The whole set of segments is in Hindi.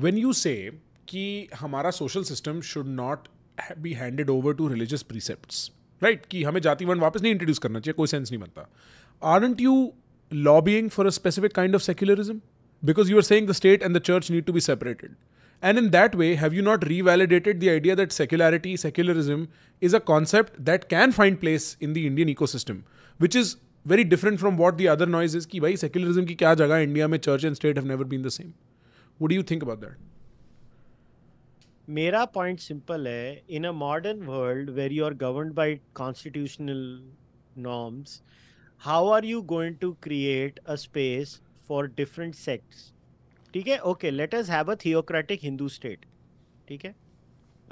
वेन यू से कि हमारा social system should not be handed over to religious precept right कि हमें जाति वर्ण वापस नहीं इंट्रोड्यूस करना चाहिए कोई सेंस नहीं बनता aren't you lobbying for a specific kind of secularism because you are saying the state and the church need to be separated and in that way have you not revalidated the idea that secularity secularism is a concept that can find place in the Indian eco system which is very different from what the other noise is कि भाई सेक्युलरिज्म की क्या जगह इंडिया में church and state have never been the same what do you think about that मेरा पॉइंट सिंपल है in a modern world where you are govern by constitutional norms how are you going to create a space for different sects ठीक है okay let us have a theocratic Hindu state ठीक है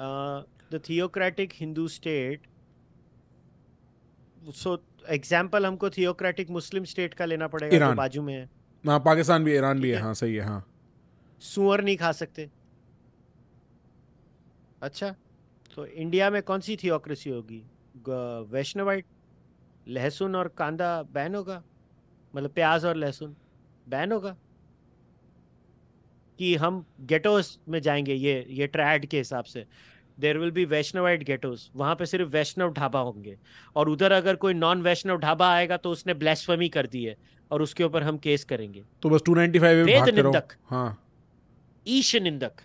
the theocratic Hindu state so example हमको थियोक्रेटिक मुस्लिम स्टेट का लेना पड़ेगा बाजू में है हाँ, पाकिस्तान भी ईरान भी है हाँ सही है हाँ सुअर नहीं खा सकते अच्छा तो इंडिया में कौन सी थियोक्रेसी होगी वैष्णवाइट लहसुन और कांदा बैन होगा मतलब प्याज और लहसुन बैन होगा कि हम गेटोस में जाएंगे ये ये ट्रैड के हिसाब से there will be Vaishnavite ghettos वहाँ पे सिर्फ वैष्णव ढाबा होंगे और उधर अगर कोई नॉन वैष्णव ढाबा आएगा तो उसने ब्लैसफमी कर दी है और उसके ऊपर हम केस करेंगे तो बस 295 वेद निंदक हाँ ईश निंदक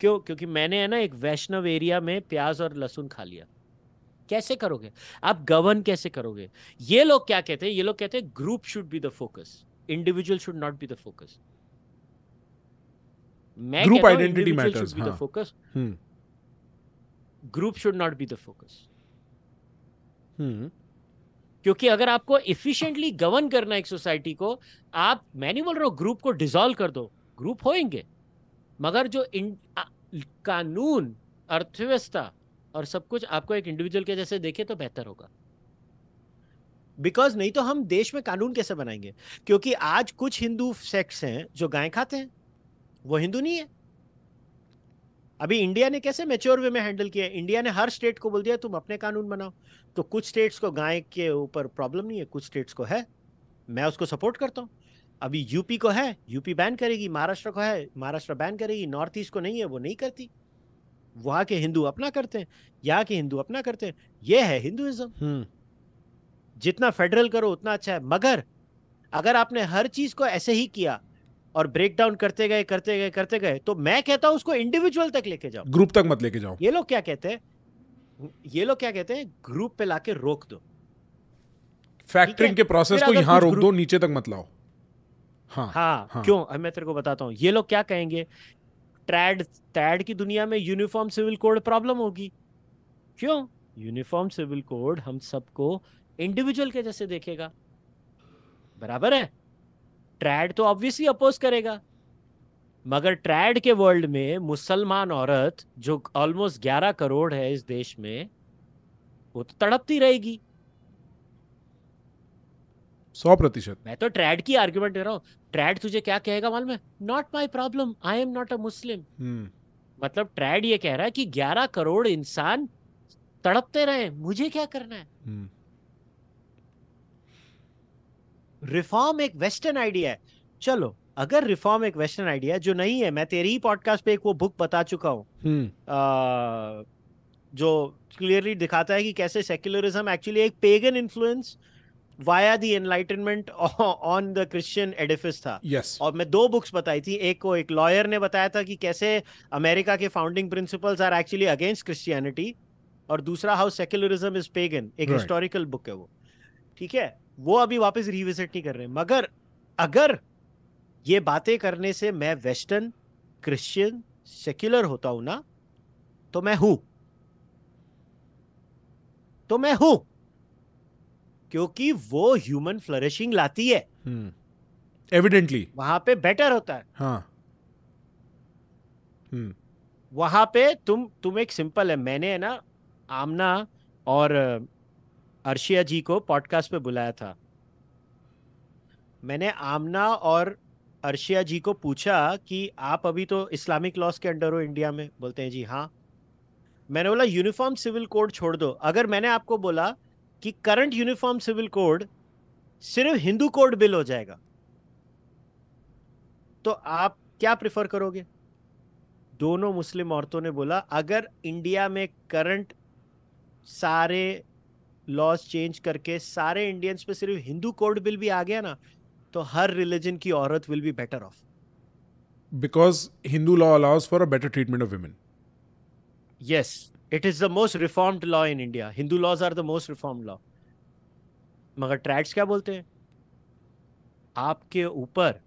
क्यों क्योंकि मैंने है ना एक वैष्णव एरिया में प्याज और लहसुन खा लिया कैसे करोगे आप गवर्न कैसे करोगे ये लोग क्या कहते हैं ये लोग कहते हैं group should be the focus individual should not be the focus मैं group identity matters should be the हाँ। Focus hmm. Group should not be the focus hmm. क्योंकि अगर आपको इफिशियंटली गवर्न करना है एक सोसाइटी को आप मैं नहीं बोल रहा हूं ग्रुप को डिसॉल्व कर दो ग्रुप होएंगे मगर जो इन, कानून अर्थव्यवस्था और सब कुछ आपको एक इंडिविजुअल के जैसे देखे तो बेहतर होगा बिकॉज नहीं तो हम देश में कानून कैसे बनाएंगे क्योंकि आज कुछ हिंदू सेक्ट्स हैं जो गाय खाते हैं वो हिंदू नहीं है अभी इंडिया ने कैसे मेच्योर वे में हैंडल किया इंडिया ने हर स्टेट को बोल दिया तुम अपने कानून बनाओ तो कुछ स्टेट्स को गाय के ऊपर प्रॉब्लम नहीं है कुछ स्टेट्स को है मैं उसको सपोर्ट करता हूँ अभी यूपी को है यूपी बैन करेगी महाराष्ट्र को है महाराष्ट्र बैन करेगी नॉर्थ ईस्ट को नहीं है वो नहीं करती वहां के हिंदू अपना करते हैं यहाँ के हिंदू अपना करते हैं ये है हिंदुइज्म हम्म। जितना फेडरल करो उतना अच्छा है मगर अगर आपने हर चीज को ऐसे ही किया और ब्रेक डाउन करते गए करते गए करते गए तो मैं कहता हूं उसको इंडिविजुअल तक लेके जाओ ग्रुप तक मत लेके जाओ ये लोग क्या कहते हैं ये लोग क्या कहते हैं ग्रुप पे लाके रोक दो फैक्टरिंग के प्रोसेस को यहां रोक दो नीचे तक मत लाओ हाँ, हाँ, हाँ क्यों मैं तेरे को बताता हूँ ये लोग क्या कहेंगे ट्रैड ट्रैड की दुनिया में यूनिफॉर्म सिविल कोड प्रॉब्लम होगी क्यों यूनिफॉर्म सिविल कोड हम सबको इंडिविजुअल के जैसे देखेगा बराबर है ट्रैड तो ऑब्वियसली अपोज करेगा मगर ट्रैड के वर्ल्ड में मुसलमान औरत जो ऑलमोस्ट 11 करोड़ है इस देश में वो तो तड़पती रहेगी सौ प्रतिशत मैं तो ट्रेड की आर्ग्यूमेंट दे रहा हूँ ट्रेड तुझे क्या कहेगा मालूम है not my problem I am not a Muslim मतलब ट्रेड ये कह रहा है कि ग्यारह करोड़ इंसान तड़पते रहे मुझे क्या करना है रिफॉर्म हम्म। एक वेस्टर्न आइडिया है चलो अगर रिफॉर्म एक वेस्टर्न आइडिया है जो नहीं है मैं तेरी ही पॉडकास्ट पे एक वो बुक बता चुका हूं हम्म। जो क्लियरली दिखाता है कि कैसे सेक्युलरिज्म एक्चुअली एक pagan influence via the enlightenment on the Christian edifice था yes. और मैं दो बुक्स बताई थी एक को एक लॉयर ने बताया था कि कैसे अमेरिका के founding principles are actually against Christianity और दूसरा हाउ सेक्युलरिज्म इज पेगन एक हिस्टोरिकल right. बुक है वो ठीक है वो अभी वापस रिविजिट नहीं कर रहे मगर अगर ये बातें करने से मैं वेस्टर्न क्रिश्चियन सेक्युलर होता हूं ना तो मैं हूं तो मैं हूं क्योंकि वो ह्यूमन फ्लरिशिंग लाती है एविडेंटली hmm. वहां पे बेटर होता है हाँ hmm. वहां पे तुम तुम एक सिंपल है मैंने है ना आमना और अर्शिया जी को पॉडकास्ट पे बुलाया था मैंने आमना और अर्शिया जी को पूछा कि आप अभी तो इस्लामिक लॉस के अंडर हो इंडिया में बोलते हैं जी हाँ मैंने बोला यूनिफॉर्म सिविल कोड छोड़ दो अगर मैंने आपको बोला कि करंट यूनिफॉर्म सिविल कोड सिर्फ हिंदू कोड बिल हो जाएगा तो आप क्या प्रिफर करोगे दोनों मुस्लिम औरतों ने बोला अगर इंडिया में करंट सारे लॉज चेंज करके सारे इंडियंस पे सिर्फ हिंदू कोड बिल भी आ गया ना तो हर रिलीजन की औरत will be better off because Hindu law allows for a better treatment of women yes it is the most reformed law in India Hindu laws are the most reformed law मगर ट्रैक्स क्या बोलते हैं आपके ऊपर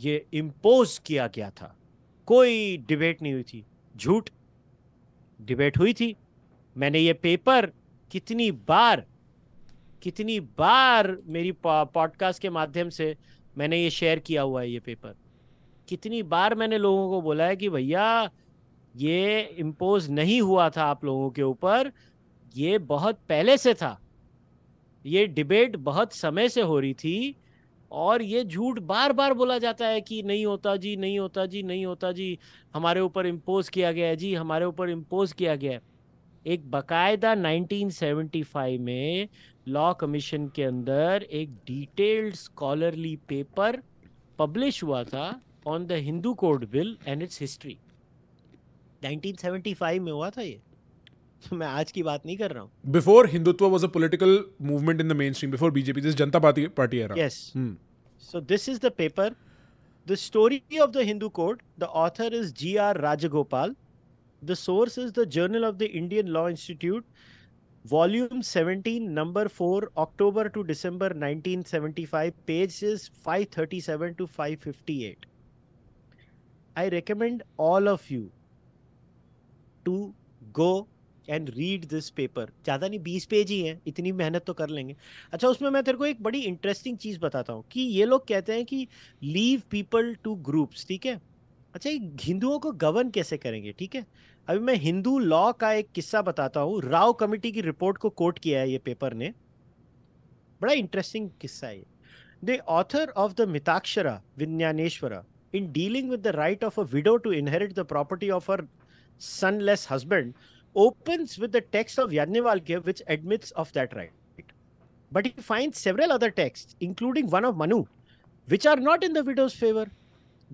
ये इम्पोज किया गया था कोई डिबेट नहीं हुई थी झूठ डिबेट हुई थी मैंने ये पेपर कितनी बार कितनी बार मेरी पॉडकास्ट के माध्यम से मैंने ये शेयर किया हुआ है ये पेपर कितनी बार मैंने लोगों को बोला है कि भैया ये इम्पोज नहीं हुआ था आप लोगों के ऊपर ये बहुत पहले से था ये डिबेट बहुत समय से हो रही थी और ये झूठ बार बार बोला जाता है कि नहीं होता जी नहीं होता जी नहीं होता जी हमारे ऊपर इम्पोज किया गया है जी हमारे ऊपर इम्पोज किया गया है एक बकायदा 1975 में लॉ कमीशन के अंदर एक डिटेल्ड स्कॉलरली पेपर पब्लिश हुआ था on the Hindu code bill and its history 1975 में हुआ था ये तो मैं आज की बात नहीं कर रहा हूँ before Hindutva was a political movement in the main stream before BJP this Janata Party party है yes so this is the paper the story of the Hindu code the author is G R Rajagopal the source is the journal of the Indian law institute volume 17 number 4 October to December 1975 pages 537 to 558 I recommend all of you to go and read this paper ज़्यादा नहीं बीस पेज ही हैं इतनी मेहनत तो कर लेंगे अच्छा उसमें मैं तेरे को एक बड़ी इंटरेस्टिंग चीज़ बताता हूँ कि ये लोग कहते हैं कि लीव पीपल टू ग्रुप्स ठीक है अच्छा हिंदुओं को गवर्न कैसे करेंगे ठीक है अभी मैं हिंदू लॉ का एक किस्सा बताता हूँ राव कमेटी की रिपोर्ट को कोट किया है ये पेपर ने बड़ा इंटरेस्टिंग किस्सा है ये the author of the Mitakshara Vijnaneshwara in dealing with the right of a widow to inherit the property of her sonless husband opens with the text of Yajnavalkya, which admits of that right. But he finds several other texts, including one of Manu, which are not in the widow's favor.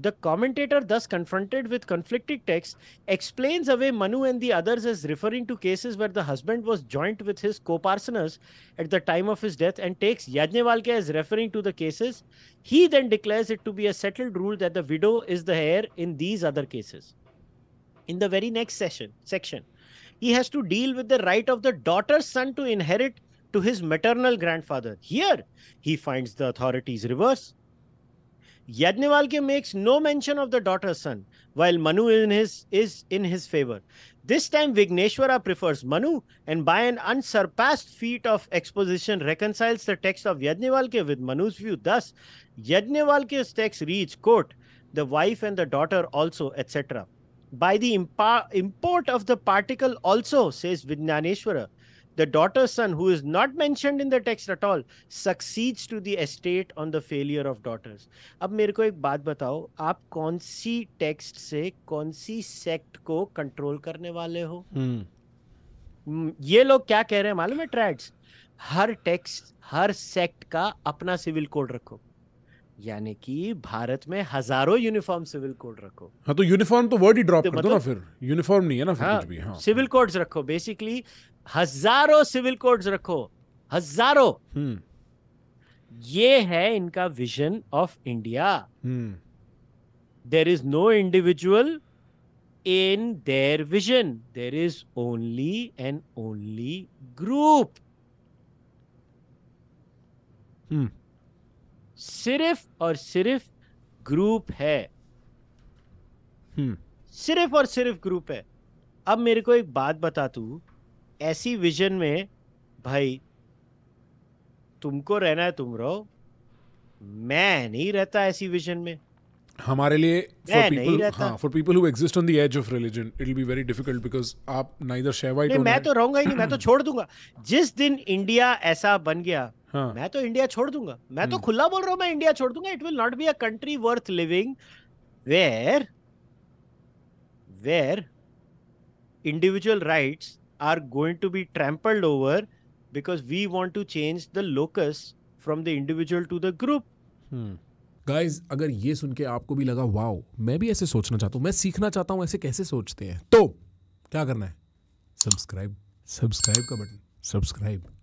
The commentator, thus confronted with conflicting texts, explains away Manu and the others as referring to cases where the husband was joint with his co-parishioners at the time of his death and takes Yajnavalkya as referring to the cases. He then declares it to be a settled rule that the widow is the heir in these other cases in the very next session section he has to deal with the right of the daughter's son to inherit to his maternal grandfather here he finds the authorities reverse Yadnivalkya makes no mention of the daughter's son, while Manu in his, is in his favor. This time, Vigneshwara prefers Manu and, by an unsurpassed feat of exposition, reconciles the text of Yadnivalkya with Manu's view. Thus, Yadnivalkya's text reads, quote, the wife and the daughter also, etc. by the impa- import of the particle also, says vidyaneshwara the daughter's son, who is not mentioned in the text at all, succeeds to the estate on the failure of daughters. ab mere ko ek baat batao aap kaun si text se kaun si sect ko control karne wale ho hmm. ये लोग क्या कह रहे हैं मालूम है ट्रैड्स हर टेक्स्ट हर सेक्ट का अपना सिविल कोड रखो यानी कि भारत में हजारों यूनिफॉर्म सिविल कोड रखो हाँ तो यूनिफॉर्म तो वर्ड ही ड्रॉप तो कर मतलब, दो ना मतलब- फिर यूनिफॉर्म नहीं है ना फिर हाँ, कुछ भी हाँ सिविल कोड्स रखो बेसिकली हजारों सिविल कोड्स रखो हजारों हम्म। ये है इनका vision of India there is no individual in their vision there is only and only group सिर्फ और सिर्फ ग्रुप है हम्म। सिर्फ और सिर्फ ग्रुप है अब मेरे को एक बात बता तू ऐसी विजन में भाई तुमको रहना है तुम रहो मैं नहीं रहता ऐसी विजन में हमारे लिए फॉर पीपल हाँ for people who exist on the edge of religion it will be very difficult because आप नाइदर शेवाइट नहीं मैं तो रहूंगा ही नहीं मैं तो छोड़ दूंगा जिस दिन इंडिया ऐसा बन गया हाँ. मैं तो इंडिया छोड़ दूंगा मैं तो हम्म। खुला बोल रहा हूं मैं इंडिया छोड़ दूंगा it will not be a country worth living where where individual rights are going to be trampled over because we want to change the locus from the individual to the group hmm guys अगर ये सुन के आपको भी लगा वाओ मैं भी ऐसे सोचना चाहता हूँ मैं सीखना चाहता हूँ ऐसे कैसे सोचते हैं तो क्या करना है सब्सक्राइब सब्सक्राइब का बटन सब्सक्राइब